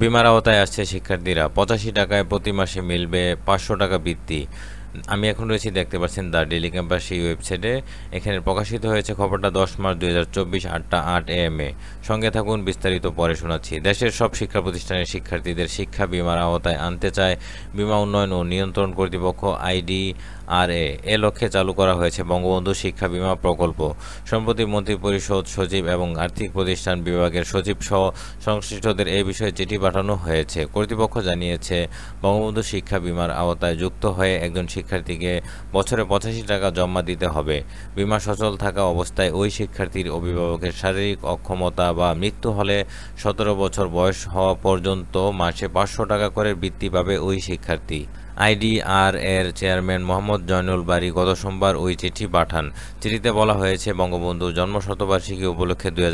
বিমার আওতায় আসছে শিক্ষার্থীরা পঁচাশি টাকায় প্রতি মাসে মিলবে পাঁচশো টাকা বৃত্তি আমি এখন রয়েছি দেখতে পাচ্ছেন দ্য ডেলি ক্যাম্পাস এই ওয়েবসাইটে এখানে প্রকাশিত হয়েছে খবরটা দশ মার্চ দুই হাজার চব্বিশ আটটা আট এম এ সঙ্গে থাকুন বিস্তারিত পরে শোনাচ্ছি দেশের সব শিক্ষা প্রতিষ্ঠানের শিক্ষার্থীদের শিক্ষা বিমার আওতায় আনতে চায় বিমা উন্নয়ন ও নিয়ন্ত্রণ কর্তৃপক্ষ আইডি আর এ লক্ষ্যে চালু করা হয়েছে বঙ্গবন্ধু শিক্ষা বিমা প্রকল্প সম্প্রতি মন্ত্রিপরিষদ সচিব এবং আর্থিক প্রতিষ্ঠান বিভাগের সচিব সহ সংশ্লিষ্টদের এ বিষয়ে চিঠি পাঠানো হয়েছে কর্তৃপক্ষ জানিয়েছে বঙ্গবন্ধু শিক্ষা বিমার আওতায় যুক্ত হয়ে একজন শিক্ষার্থীকে বছরে পঁচাশি টাকা জমা দিতে হবে বিমা সচল থাকা অবস্থায় ওই শিক্ষার্থীর অভিভাবকের শারীরিক অক্ষমতা বা মৃত্যু হলে সতেরো বছর বয়স হওয়া পর্যন্ত মাসে পাঁচশো টাকা করে বৃত্তি পাবে ওই শিক্ষার্থী আইডিআর এর চেয়ারম্যান মোহাম্মদ জয়নুল বারি গত সোমবার ওই চিঠি পাঠান চিঠিতে বলা হয়েছে বঙ্গবন্ধুর জন্মশতবার্ষিকী উপলক্ষে দুই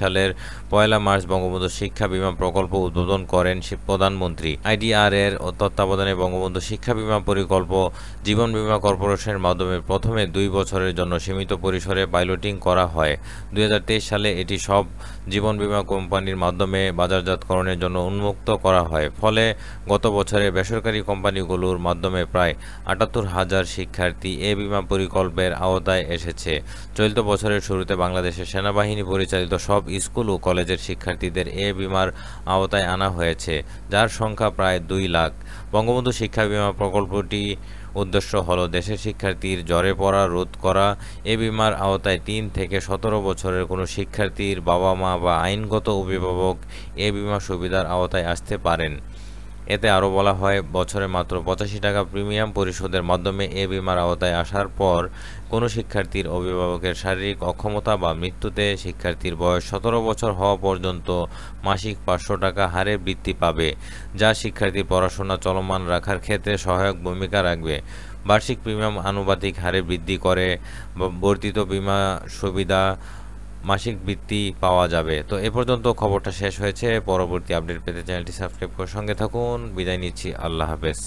সালের পয়লা মার্চ বঙ্গবন্ধু শিক্ষা বিমা প্রকল্প উদ্বোধন করেন প্রধানমন্ত্রী আইডিআর এর তত্ত্বাবধানে বঙ্গবন্ধু শিক্ষা বিমা পরিকল্প জীবন বীমা কর্পোরেশনের মাধ্যমে প্রথমে দুই বছরের জন্য সীমিত পরিসরে পাইলটিং করা হয় দুই সালে এটি সব জীবন বীমা কোম্পানির মাধ্যমে বাজারজাতকরণের জন্য উন্মুক্ত করা হয় ফলে গত বছরে বেসরকারি কোম্পানিগুলোর মাধ্যমে প্রায় আটাত্তর হাজার শিক্ষার্থী এ বিমা পরিকল্পের আওতায় এসেছে চলিত বছরের শুরুতে বাংলাদেশের সেনাবাহিনী পরিচালিত সব স্কুল ও কলেজের শিক্ষার্থীদের এ বিমার আওতায় আনা হয়েছে যার সংখ্যা প্রায় দুই লাখ বঙ্গবন্ধু শিক্ষা বিমা প্রকল্পটি উদ্দেশ্য হলো দেশের শিক্ষার্থীর জ্বরে পড়া রোধ করা এ বিমার আওতায় তিন থেকে সতেরো বছরের কোনো শিক্ষার্থীর বাবা মা বা আইনগত অভিভাবক এ বিমা সুবিধার আওতায় আসতে পারেন এতে আরও বলা হয় বছরে মাত্র পঁচাশি টাকা প্রিমিয়াম পরিশোধের মাধ্যমে এ বিমার আওতায় আসার পর কোনো শিক্ষার্থীর অভিভাবকের শারীরিক অক্ষমতা বা মৃত্যুতে শিক্ষার্থীর বয়স সতেরো বছর হওয়া পর্যন্ত মাসিক পাঁচশো টাকা হারে বৃত্তি পাবে যা শিক্ষার্থীর পড়াশোনা চলমান রাখার ক্ষেত্রে সহায়ক ভূমিকা রাখবে বার্ষিক প্রিমিয়াম আনুপাতিক হারে বৃদ্ধি করে বর্ধিত বিমা সুবিধা মাসিক বৃত্তি পাওয়া যাবে তো এ পর্যন্ত খবরটা শেষ হয়েছে পরবর্তী আপডেট পেতে চ্যানেলটি সাবস্ক্রাইব করে সঙ্গে থাকুন বিদায় নিচ্ছি আল্লাহ হাফেজ